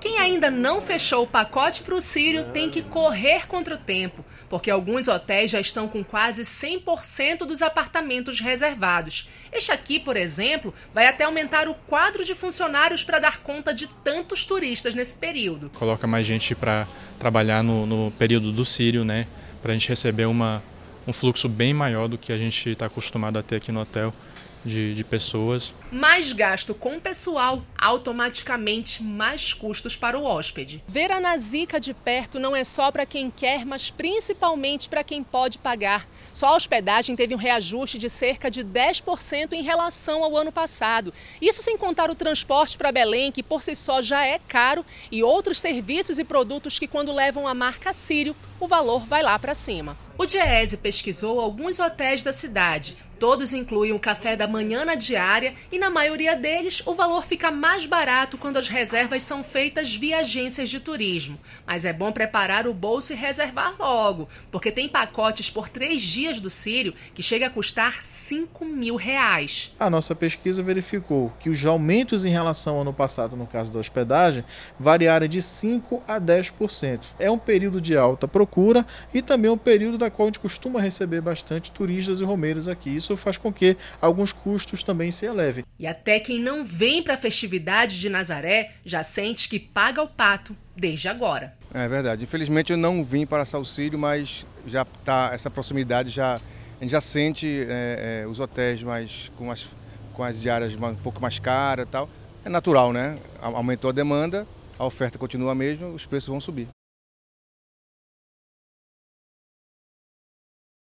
Quem ainda não fechou o pacote para o Sírio tem que correr contra o tempo, porque alguns hotéis já estão com quase 100% dos apartamentos reservados. Este aqui, por exemplo, vai até aumentar o quadro de funcionários para dar conta de tantos turistas nesse período. Coloca mais gente para trabalhar no, no, período do Sírio, né? Para a gente receber uma, um fluxo bem maior do que a gente está acostumado a ter aqui no hotel de, de pessoas. Mais gasto com pessoal, automaticamente mais custos para o hóspede. Ver a Nazica de perto não é só para quem quer, mas principalmente para quem pode pagar. Só a hospedagem teve um reajuste de cerca de 10% em relação ao ano passado. Isso sem contar o transporte para Belém, que por si só já é caro, e outros serviços e produtos que, quando levam a marca Sírio, o valor vai lá para cima. O Diese pesquisou alguns hotéis da cidade. Todos incluem o café da manhã na diária e, na maioria deles, o valor fica mais barato quando as reservas são feitas via agências de turismo. Mas é bom preparar o bolso e reservar logo, porque tem pacotes por três dias do Sírio que chega a custar 5 mil reais. A nossa pesquisa verificou que os aumentos em relação ao ano passado, no caso da hospedagem, variaram de 5% a 10%. É um período de alta procura procura e também um período da qual a gente costuma receber bastante turistas e romeiros aqui. Isso faz com que alguns custos também se elevem. E até quem não vem para a festividade de Nazaré já sente que paga o pato desde agora. É verdade. Infelizmente eu não vim para Salsílio, mas já tá essa proximidade já a gente já sente é, é, os hotéis mais com as com as diárias um pouco mais caras, tal. É natural, né? Aumentou a demanda, a oferta continua a mesma, os preços vão subir.